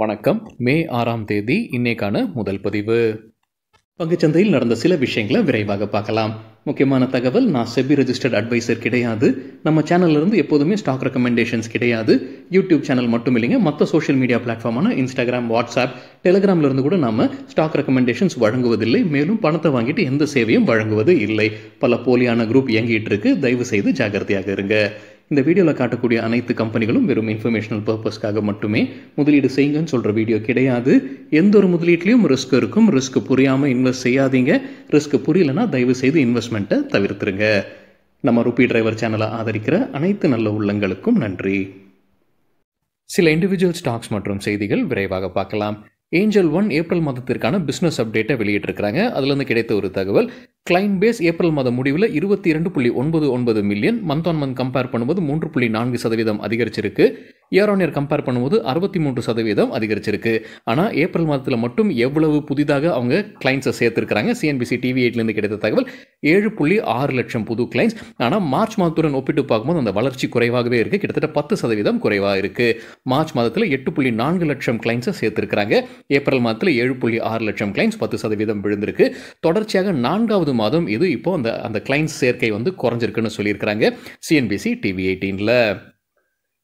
வணக்கம் மே ஆறாம் தேதி இன்னைக்கான முதல் பதிவு பங்குச்சந்தையில் நடந்த சில விஷயங்களை விரைவாக பார்க்கலாம் முக்கியமான தகவல் நான் செபி ரெஜிஸ்டர்ட் அட்வைசர் கிடையாது நம்ம சேனல்ல இருந்து எப்போதுமே ஸ்டாக் ரெக்கமெண்டேஷன்ஸ் கிடையாது யூடியூப் சேனல் மட்டும் இல்லைங்க மற்ற சோஷியல் மீடியா பிளாட்ஃபார்மான இன்ஸ்டாகிராம் வாட்ஸ்அப் டெலிகிராம்ல இருந்து கூட நம்ம ஸ்டாக் ரெக்கமெண்டேஷன்ஸ் வழங்குவதில்லை மேலும் பணத்தை வாங்கிட்டு எந்த சேவையும் வழங்குவது இல்லை பல போலியான குரூப் இயங்கிட்டு இருக்கு தயவு செய்து ஜாகிரதையாக இருங்க இந்த வீடியோவில் காட்டக்கூடிய அனைத்து கம்பெனிகளும் வெறும் இன்ஃபர்மேஷனல் பர்பஸ்க்காக மட்டுமே முதலீடு செய்யுங்கன்னு சொல்கிற வீடியோ கிடையாது எந்த ஒரு முதலீட்லேயும் ரிஸ்க் இருக்கும் ரிஸ்க் புரியாமல் இன்வெஸ்ட் செய்யாதீங்க ரிஸ்க் புரியலன்னா தயவு செய்து இன்வெஸ்ட்மெண்ட்டை தவிர்த்துருங்க நம்ம ரூபி டிரைவர் சேனலை ஆதரிக்கிற அனைத்து நல்ல உள்ளங்களுக்கும் நன்றி சில இண்டிவிஜுவல் ஸ்டாக்ஸ் மற்றும் செய்திகள் விரைவாக பார்க்கலாம் ஏஞ்சல் ஒன் ஏப்ரல் மாதத்திற்கான பிஸ்னஸ் அப்டேட்டை வெளியிட்டிருக்கிறாங்க அதுலேருந்து கிடைத்த ஒரு தகவல் பேஸ் ஏப்ரல் மாத முடிவில் இருபத்தி இரண்டு புள்ளி ஒன்பது ஒன்பது million month on month compare பண்ணும்போது மூன்று புள்ளி நான்கு சதவீதம் அதிகரிச்சிருக்கு இயர் ஆன் இயர் கம்பேர் பண்ணும்போது அறுபத்தி மூன்று சதவீதம் அதிகரிச்சிருக்கு ஆனால் ஏப்ரல் மாதத்தில் மட்டும் எவ்வளவு புதிதாக அவங்க கிளைண்ட்ஸை சேர்த்துருக்காங்க சிஎன்பிசி டிவி எயிட்லேருந்து கிடைத்த தகவல் ஏழு புள்ளி ஆறு லட்சம் புது கிளைண்ட்ஸ் ஆனால் மார்ச் மாதத்துடன் ஒப்பிட்டு பார்க்கும்போது அந்த வளர்ச்சி குறைவாகவே இருக்குது கிட்டத்தட்ட பத்து சதவீதம் குறைவாக இருக்குது மார்ச் மாதத்தில் எட்டு புள்ளி நான்கு லட்சம் கிளைண்ட்ஸை சேர்த்துருக்காங்க ஏப்ரல் மாதத்தில் ஏழு புள்ளி ஆறு லட்சம் கிளைண்ட்ஸ் பத்து சதவீதம் விழுந்திருக்கு தொடர்ச்சியாக நான்காவது ஒன்பது மாதம் இது இப்போ அந்த அந்த கிளைண்ட்ஸ் சேர்க்கை வந்து குறைஞ்சிருக்குன்னு சொல்லியிருக்கிறாங்க சிஎன்பிசி டிவி எயிட்டீனில்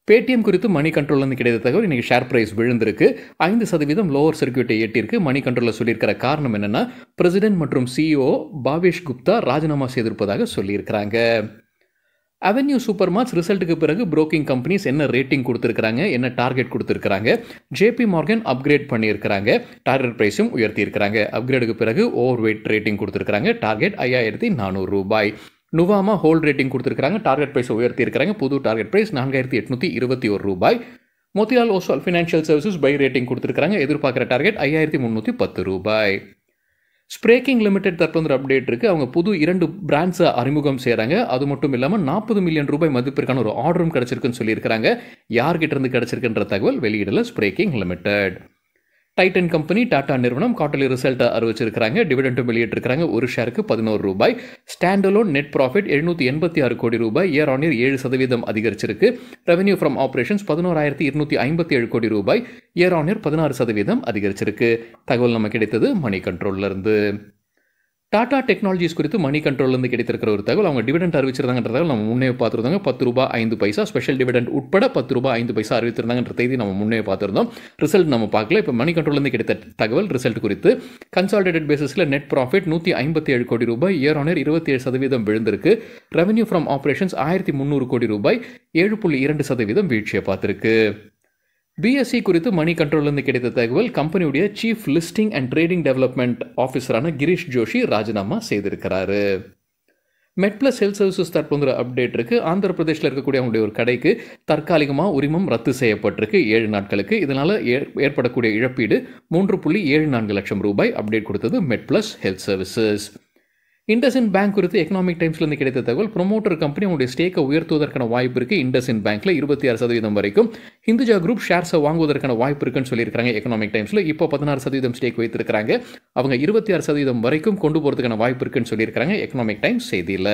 பேடிஎம் குறித்து மணி கண்ட்ரோல்லேருந்து கிடைத்த தகவல் இன்றைக்கி ஷேர் ப்ரைஸ் விழுந்திருக்கு ஐந்து சதவீதம் லோவர் சர்க்கியூட்டை எட்டியிருக்கு மணி கண்ட்ரோலில் சொல்லியிருக்கிற காரணம் என்னென்னா பிரசிடென்ட் மற்றும் சிஇஓ e பாவேஷ் குப்தா ராஜினாமா செய்திருப்பதாக சொல்லியிருக்கிறாங்க அவென்யூ சூப்பர் மார்க்ஸ் ரிசல்ட்டுக்கு பிறகு புரோக்கிங் கம்பெனிஸ் என்ன ரேட்டிங் கொடுத்துருக்காங்க என்ன டார்கெட் கொடுத்துருக்காங்க ஜேபி மார்கன் அப்கிரேட் பண்ணியிருக்கிறாங்க டார்கெட் ப்ரைஸும் உயர்த்தியிருக்கிறாங்க அப்கிரேடுக்கு பிறகு ஓவர் வெயிட் ரேட்டிங் கொடுத்துருக்காங்க டார்கெட் ஐயாயிரத்தி நானூறு ரூபாய் நுவாமா ஹோல்ட் ரேட்டிங் கொடுத்துருக்காங்க டார்கெட் ப்ரைஸ் உயர்த்தியிருக்கிறாங்க புது டார்கெட் ப்ரைஸ் நான்காயிரத்தி எட்நூற்றி இருபத்தி ஒரு ரூபாய் Motilal Oswal financial services buy rating கொடுத்துருக்காங்க எதிர்பார்க்குற டார்கெட் ஐயாயிரத்தி முந்நூற்றி பத்து ரூபாய் ஸ்ப்ரேக்கிங் லிமிடெட் தற்போது ஒரு அப்டேட் இருக்குது அவங்க புது இரண்டு பிராண்ட்ஸை அறிமுகம் செய்கிறாங்க அது மட்டும் இல்லாமல் நாற்பது மில்லியன் ரூபாய் மதிப்பிற்கான ஒரு ஆர்டரும் கிடச்சிருக்குன்னு சொல்லியிருக்கிறாங்க யார்கிட்ட இருந்து கிடச்சிருக்குன்ற தகவல் வெளியிடல ஸ்ப்ரேக்கிங் லிமிடெட் டைட்டன் கம்பெனி டாடா நிறுவனம் குவார்டர்லி ரிசல்ட்டை அறிவிச்சிருக்கிறாங்க டிவிடெண்டும் வெளியிட்டிருக்கிறாங்க ஒரு ஷேருக்கு பதினோரு ரூபாய் ஸ்டாண்டலோன் நெட் ப்ராஃபிட் எழுநூற்றி எண்பத்தி ஆறு கோடி ரூபாய் இயர் ஆன் இயர் ஏழு சதவீதம் அதிகரிச்சிருக்கு ரெவன்யூ ஃப்ரம் ஆப்ரேஷன்ஸ் பதினோராயிரத்தி இருநூற்றி ஐம்பத்தி ஏழு கோடி ரூபாய் இயர் ஆன் இயர் பதினாறு சதவீதம் அதிகரிச்சிருக்கு தகவல் நம்ம கிடைத்தது மணி கண்ட்ரோல்லேருந்து டாடா டெக்னாலஜிஸ் குறித்து மணி கண்ட்ரோல்லேருந்து கிடைத்திருக்கிற ஒரு தகவல் அவங்க டிவிடெண்ட் அறிவிச்சிருந்தாங்கன்ற தகவல் நம்ம முன்னே பார்த்துருந்தாங்க பத்து ரூபாய் ஐந்து பைசா ஸ்பெஷல் டிவிடெண்ட் உட்பட பத்து ரூபாய் ஐந்து பைசா அறிவித்திருந்தாங்கன்ற தேதி நம்ம முன்னே பார்த்துருந்தோம் ரிசல்ட் நம்ம பார்க்கல இப்போ மணி கண்ட்ரோல்லேருந்து கிடைத்த தகவல் ரிசல்ட் குறித்து கன்சாலிடேட் பேசிஸில் நெட் ப்ராஃபிட் நூற்றி ஐம்பத்தி ஏழு கோடி ரூபாய் இயர் ஆன் இயர் இருபத்தி ஏழு சதவீதம் விழுந்திருக்கு ரெவன்யூ ஃப்ரம் ஆப்ரேஷன்ஸ் ஆயிரத்தி முந்நூறு கோடி ரூபாய் ஏழு புள்ளி இரண்டு சதவீதம் வீழ்ச்சியை பார்த்துருக்கு பிஎஸ்சி e குறித்து மணி கண்ட்ரோல்லேருந்து கிடைத்த தகவல் கம்பெனியுடைய chief listing and trading development ஆஃபீஸரான கிரீஷ் ஜோஷி ராஜினாமா செய்திருக்கிறாரு பிளஸ் ஹெல்த் சர்வீசஸ் தற்போது அப்டேட் இருக்கு ஆந்திர பிரதேஷில் இருக்கக்கூடிய அவங்களுடைய ஒரு கடைக்கு தற்காலிகமாக உரிமம் ரத்து செய்யப்பட்டிருக்கு ஏழு நாட்களுக்கு இதனால் ஏற்படக்கூடிய இழப்பீடு மூன்று புள்ளி ஏழு நான்கு லட்சம் ரூபாய் அப்டேட் கொடுத்தது med plus health services IndusInd bank குறித்து எக்கனாமிக் டைம்ஸ்லேருந்து கிடைத்த தகவல் ப்ரொமோட்டர் கம்பெனி அவங்களுடைய ஸ்டேக்கை உயர்த்துவதற்கான வாய்ப்பு இருக்குது இண்டஸ்இன் பேங்க்கில் இருபத்தி ஆறு சதவீதம் வரைக்கும் ஹிந்துஜா குரூப் ஷேர்ஸை வாங்குவதற்கான வாய்ப்பு இருக்குன்னு சொல்லியிருக்காங்க எக்கனாமிக் டைம்ஸில் இப்போ பதினாறு சதவீதம் ஸ்டேக் வைத்திருக்கிறாங்க அவங்க இருபத்தி ஆறு சதவீதம் வரைக்கும் கொண்டு போகிறதுக்கான வாய்ப்பு இருக்குன்னு சொல்லியிருக்காங்க எக்கனாமிக் டைம்ஸ் செய்தியில்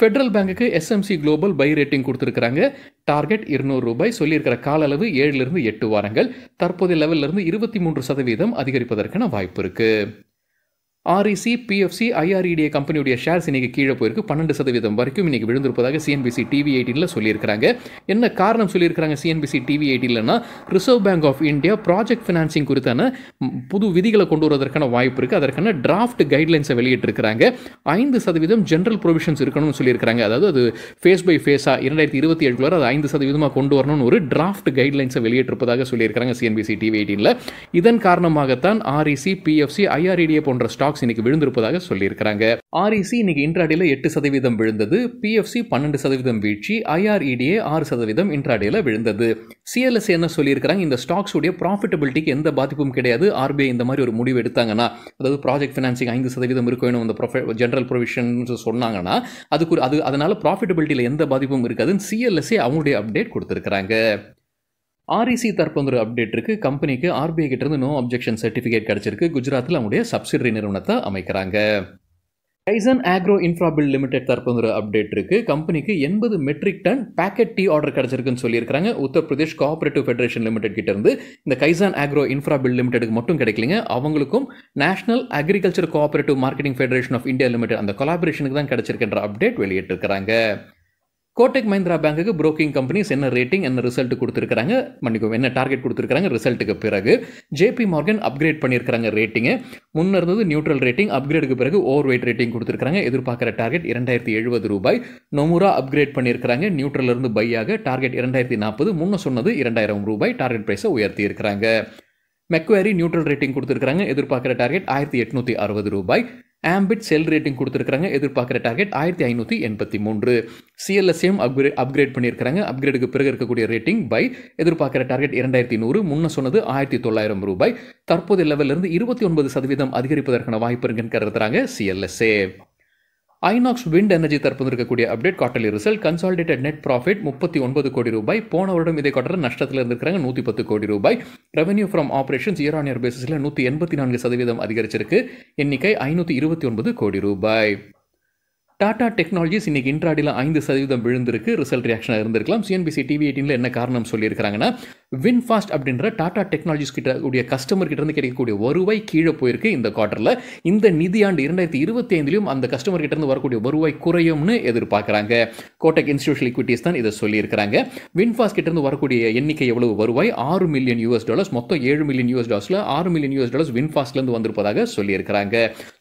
ஃபெட்ரல் பேங்க்குக்கு எஸ்எம்சி குளோபல் பை ரேட்டிங் கொடுத்துருக்காங்க டார்கெட் இருநூறு ரூபாய் சொல்லியிருக்கிற கால அளவு ஏழுலேருந்து எட்டு வாரங்கள் தற்போதைய இருந்து இருபத்தி மூன்று சதவீதம் அதிகரிப்பதற்கான வாய்ப்பு இருக்குது ஆர்இசி பிஎஃப்சி ஐஆர்இடிஏ கம்பெனியுடைய ஷேர்ஸ் இன்னைக்கு கீழே போயிருக்கு பன்னெண்டு சதவீதம் வரைக்கும் இன்னைக்கு விழுந்திருப்பதாக சிஎன்பிசி டிவி எயிட்டீனில் சொல்லியிருக்காங்க என்ன காரணம் சொல்லியிருக்காங்க சிஎன்பிசி டிவி எயிட்டீன்லனா Reserve Bank of India project financing குறித்தான புது விதிகளை கொண்டு வருவதற்கான வாய்ப்பு இருக்குது அதற்கான டிராஃப்ட் கைட்லைன்ஸை வெளியிட்டிருக்கிறாங்க ஐந்து சதவீதம் ஜென்ரல் ப்ரொவிஷன்ஸ் இருக்கணும்னு சொல்லியிருக்காங்க அதாவது அது ஃபேஸ் பை ஃபேஸாக இரண்டாயிரத்தி இருபத்தி வரை அது ஐந்து சதவீதமாக கொண்டு வரணும்னு ஒரு டிராஃப்ட் கைட்லைன்ஸை வெளியிட்டிருப்பதாக சொல்லியிருக்காங்க சிஎன்பிசி டிவி எயிட்டீனில் இதன் காரணமாகத்தான் ஆர்இசி பிஎஃப்சி ஐஆர்இடிஏ போன்ற ஸ்டாக் ஸ்டாக்ஸ் இன்னைக்கு விழுந்திருப்பதாக சொல்லியிருக்கிறாங்க ஆர்இசி e இன்னைக்கு இன்ட்ராடேல எட்டு சதவீதம் விழுந்தது பிஎஃப்சி பன்னெண்டு சதவீதம் வீழ்ச்சி ஐஆர்இடிஏ e ஆறு சதவீதம் இன்ட்ராடியில் விழுந்தது சிஎல்எஸ் என்ன சொல்லியிருக்கிறாங்க இந்த ஸ்டாக்ஸ் உடைய ப்ராஃபிட்டபிலிட்டிக்கு எந்த பாதிப்பும் கிடையாது ஆர்பிஐ இந்த மாதிரி ஒரு முடிவு எடுத்தாங்கன்னா அதாவது ப்ராஜெக்ட் ஃபினான்சிங் ஐந்து சதவீதம் இருக்க வேணும் அந்த ஜென்ரல் ப்ரொவிஷன் சொன்னாங்கன்னா அதுக்கு அது அதனால ப்ராஃபிட்டபிலிட்டியில் எந்த பாதிப்பும் இருக்காதுன்னு சிஎல்எஸ்ஏ அவங்களுடைய அப்டேட் கொடுத்துருக்காங்க ஆர்இசி e தற்போது அப்டேட் இருக்குது கம்பெனிக்கு ஆர்பிஐ கிட்டேருந்து நோ அப்ஜெக்ஷன் சர்டிஃபிகேட் கிடச்சிருக்கு குஜராத்தில் அவங்களுடைய சப்சிடரி நிறுவனத்தை அமைக்கிறாங்க டைசன் ஆக்ரோ இன்ஃப்ராபில் லிமிடெட் தற்போது அப்டேட் இருக்குது கம்பெனிக்கு எண்பது metric ton packet tea order கிடைச்சிருக்குன்னு சொல்லியிருக்காங்க உத்தரப்பிரதேஷ் கோஆபரேட்டிவ் ஃபெடரேஷன் லிமிடெட் கிட்டேருந்து இந்த கைசான் ஆக்ரோ இன்ஃப்ராபில் லிமிடெடுக்கு மட்டும் கிடைக்கலங்க அவங்களுக்கும் national agriculture cooperative marketing federation of India limited அந்த கொலாபரேஷனுக்கு தான் கிடச்சிருக்கின்ற அப்டேட் வெளியிட்டிருக்கிறாங்க கோட்டக் மஹிந்திரா பேங்குக்கு புரோக்கிங் கம்பெனிஸ் என்ன ரேட்டிங் என்ன ரிசல்ட் கொடுத்துருக்காங்க மன்னிக்கும் என்ன டார்கெட் கொடுத்துருக்காங்க ரிசல்ட்டுக்கு பிறகு ஜேபி மார்கன் அப்கிரேட் பண்ணியிருக்காங்க ரேட்டிங்கு முன்னே இருந்தது நியூட்ரல் ரேட்டிங் அப்கிரேடுக்கு பிறகு ஓவர் வெயிட் ரேட்டிங் கொடுத்துருக்காங்க எதிர்பார்க்குற டார்கெட் இரண்டாயிரத்தி எழுபது ரூபாய் நொமுரா அப்கிரேட் பண்ணியிருக்காங்க இருந்து பையாக டார்கெட் இரண்டாயிரத்தி நாற்பது முன்னே சொன்னது இரண்டாயிரம் ரூபாய் டார்கெட் பிரைஸை உயர்த்தி இருக்கிறாங்க மெக்வேரி நியூட்ரல் ரேட்டிங் கொடுத்துருக்காங்க எதிர்பார்க்குற டார்கெட் ஆயிரத்தி எட்நூற்றி அறுபது ரூபாய் ஆம்பிட் செல் ரேட்டிங் கொடுத்துருக்காங்க எதிர்பார்க்குற டார்கெட் ஆயிரத்தி ஐநூற்றி எண்பத்தி மூன்று சிஎல்எஸ்எம் அப்கிரே அப்கிரேட் பண்ணியிருக்கிறாங்க அப்கிரேடுக்கு பிறகு இருக்கக்கூடிய ரேட்டிங் பை எதிர்பார்க்குற டார்கெட் இரண்டாயிரத்தி நூறு முன்ன சொன்னது ஆயிரத்தி தொள்ளாயிரம் ரூபாய் தற்போதைய லெவலிருந்து இருபத்தி ஒன்பது சதவீதம் அதிகரிப்பதற்கான வாய்ப்பு இருக்குன்னு கருதுறாங்க சிஎல்எஸ்ஏ ஐநாக்ஸ் விண்ட் எனர்ஜி தற்போது இருக்கக்கூடிய update quarterly result consolidated net profit முப்பத்தி ஒன்பது கோடி ரூபாய் போன வருடம் இதை குவார்டர் நஷ்டத்தில் இருக்கிறாங்க நூற்றி பத்து கோடி ரூபாய் revenue from operations year on year பேசிஸில் நூற்றி எண்பத்தி நான்கு சதவீதம் அதிகரிச்சிருக்கு எண்ணிக்கை ஐநூற்றி இருபத்தி ஒன்பது கோடி ரூபாய் டாடா டெக்னாலஜிஸ் இன்றைக்கி இன்ட்ராடியில் ஐந்து சதவீதம் விழுந்திருக்கு ரிசல்ட் ரியாக்ஷனாக இருந்திருக்கலாம் சிஎன்பிசி டிவி எயிட்டீனில் என்ன காரணம் வின் வின்ஃபாஸ்ட் அப்படின்ற டாடா டெக்னாலஜிஸ் கிட்ட கூடிய கஸ்டமர் கிட்டேருந்து கிடைக்கக்கூடிய வருவாய் கீழே போயிருக்கு இந்த குவார்ட்டரில் இந்த நிதியாண்டு இரண்டாயிரத்தி இருபத்தி ஐந்துலையும் அந்த கஸ்டமர் கிட்டேருந்து வரக்கூடிய வருவாய் குறையும்னு எதிர்பார்க்குறாங்க கோட்டக் இன்ஸ்டியூஷன் இக்விட்டிஸ் தான் இதை சொல்லியிருக்கிறாங்க வின்ஃபாஸ்ட் கிட்டேருந்து வரக்கூடிய எண்ணிக்கை எவ்வளவு வருவாய் ஆறு மில்லியன் யூஎஸ் டாலர்ஸ் மொத்தம் ஏழு மில்லியன் யூஎஸ் டாலர்ஸில் ஆறு மில்லியன் யூஎஸ் டாலர்ஸ் வின்ஃபாஸ்ட்லேருந்து வந்திருப்பதாக சொல்லியிருக்கிறாங்க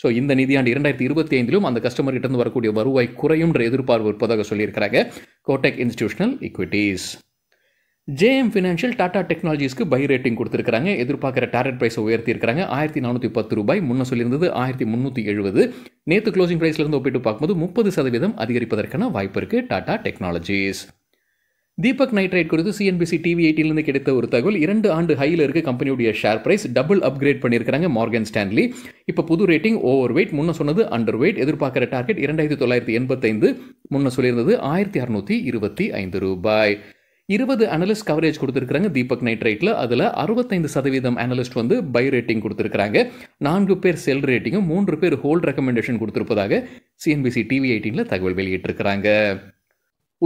ஸோ இந்த நிதியாண்டு இரண்டாயிரத்தி இருபத்தி ஐந்திலும் அந்த கஸ்டமர் கிட்டேருந்து வரக்கூடிய அவர்களுடைய வருவாய் குறையும் என்ற எதிர்பார்ப்பு இருப்பதாக சொல்லியிருக்கிறாங்க Kotak institutional equities JM financial Tata டெக்னாலஜிஸ்க்கு பை ரேட்டிங் கொடுத்துருக்காங்க எதிர்பார்க்குற டேரட் ப்ரைஸை உயர்த்திருக்காங்க ஆயிரத்தி நானூற்றி பத்து ரூபாய் முன்ன சொல்லியிருந்தது ஆயிரத்தி முந்நூற்றி எழுபது நேற்று க்ளோசிங் ப்ரைஸ்லேருந்து ஒப்பிட்டு பார்க்கும்போது முப்பது சதவீதம் அதிகரிப்பதற்கான வாய்ப்பு இருக்குது டாடா டெக்னாலஜிஸ் தீபக் நைட்ரேட் குறித்து சிஎன்பிசி டிவி எயிட்டிலிருந்து கிடைத்த ஒரு தகவல் இரண்டு ஆண்டு ஹையில் இருக்க கம்பெனியுடைய ஷேர் பிரைஸ் டபுள் அப்கிரேட் பண்ணியிருக்கிறாங்க மார்கன் ஸ்டான்லி இப்போ புது ரேட்டிங் ஓவர் வெயிட் முன்ன சொன்னது அண்டர் வெயிட் எதிர்பார்க்குற டார்கெட் இரண்டாயிரத்தி தொள்ளாயிரத்தி எண்பத்தைந்து முன்ன சொல்லியிருந்தது ஆயிரத்தி அறுநூத்தி இருபத்தி ஐந்து ரூபாய் இருபது அனலிஸ்ட் கவரேஜ் கொடுத்துருக்காங்க தீபக் நைட்ரைட்டில் அதில் அறுபத்தைந்து சதவீதம் அனலிஸ்ட் வந்து பை ரேட்டிங் கொடுத்துருக்காங்க நான்கு பேர் செல் ரேட்டிங்கும் மூன்று பேர் ஹோல்ட் ரெக்கமெண்டேஷன் கொடுத்துருப்பதாக சிஎன்பிசி டிவி எயிட்டீனில் தகவல் வெளியிட்டிருக்கிறாங்க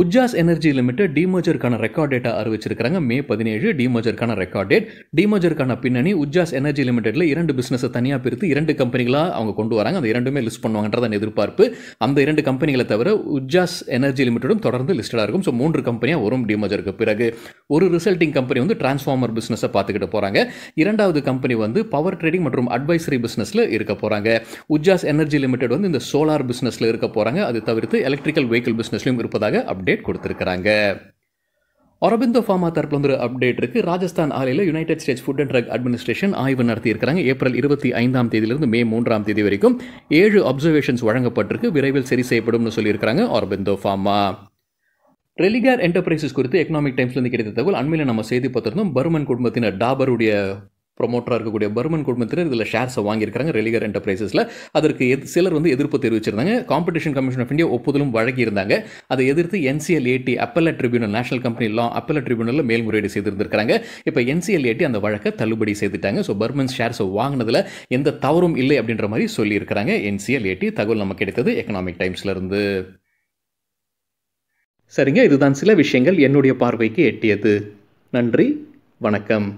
உஜாஸ் எனர்ஜி லிமிடெட் டிமோஜருக்கான ரெக்கார்ட் டேட்டா அறிவிச்சிருக்காங்க மே பதினேழு டிமோஜருக்கான ரெக்கார்ட் டேட் டிமோஜருக்கான பின்னணி உஜாஸ் எனர்ஜி லிமிடெட்ல இரண்டு பிசினஸை தனியாக பிரித்து இரண்டு கம்பெனிகளாக அவங்க கொண்டு வராங்க அந்த இரண்டுமே லிஸ்ட் பண்ணுவாங்கன்றதான் எதிர்பார்ப்பு அந்த இரண்டு கம்பெனிகளை தவிர உஜ்ஜாஸ் எனர்ஜி லிமிடெடும் தொடர்ந்து லிஸ்டடாக இருக்கும் ஸோ மூன்று கம்பெனியாக வரும் டிமோஜருக்கு பிறகு ஒரு ரிசல்ட்டிங் கம்பெனி வந்து டிரான்ஸ்ஃபார்மர் பிஸ்னஸை பார்த்துக்கிட்டு போகிறாங்க இரண்டாவது கம்பெனி வந்து பவர் ட்ரேடிங் மற்றும் அட்வைசரி பிஸ்னஸில் இருக்க போகிறாங்க உஜாஸ் எனர்ஜி லிமிடெட் வந்து இந்த சோலார் பிஸ்னஸில் இருக்க போகிறாங்க அது தவிர்த்து எலக்ட்ரிக்கல் வெஹிக்கிள் பிஸ்னஸ்லையும் இருப்பதாக அப்டேட் கொடுத்துருக்காங்க அரபிந்தோ ஃபார்மா தரப்பில் வந்து ஒரு அப்டேட் இருக்கு ராஜஸ்தான் ஆலையில் United States food and drug administration ஆய்வு நடத்தியிருக்கிறாங்க ஏப்ரல் இருபத்தி ஐந்தாம் தேதியிலிருந்து மே மூன்றாம் தேதி வரைக்கும் ஏழு அப்சர்வேஷன்ஸ் வழங்கப்பட்டிருக்கு விரைவில் சரி செய்யப்படும்னு சொல்லியிருக்கிறாங்க அரபிந்தோ ஃபார்மா ரெலிகார் என்டர்பிரைசஸ் குறித்து எக்கனாமிக் டைம்ஸ்லேருந்து கிடைத்த தகவல் அண்மையில் நம்ம செய்தி பார்த்துருந்தோம் பர்மன் குடும்பத்தின் டாபருடைய ப்ரொமோட்டராக இருக்கக்கூடிய பர்மன் குடும்பத்தினர் இதில் ஷேர்ஸை வாங்கியிருக்காங்க ரெலிகர் என்டர்பிரைசஸில் அதற்கு எது சிலர் வந்து எதிர்ப்பு தெரிவிச்சிருந்தாங்க காம்படிஷன் கமிஷன் ஆஃப் இந்தியா ஒப்புதலும் வழங்கியிருந்தாங்க அதை எதிர்த்து NCLAT appellate tribunal national company law appellate ட்ரிபியூனலில் மேல்முறையீடு செய்திருந்திருக்காங்க இப்போ என்சிஎல்ஏடி அந்த வழக்கை தள்ளுபடி செய்துட்டாங்க ஸோ பர்மன் ஷேர்ஸை வாங்கினதில் எந்த தவறும் இல்லை அப்படின்ற மாதிரி சொல்லியிருக்கிறாங்க என்சிஎல்ஏடி தகவல் நமக்கு கிடைத்தது எக்கனாமிக் டைம்ஸ்லேருந்து சரிங்க இதுதான் சில விஷயங்கள் என்னுடைய பார்வைக்கு எட்டியது நன்றி வணக்கம்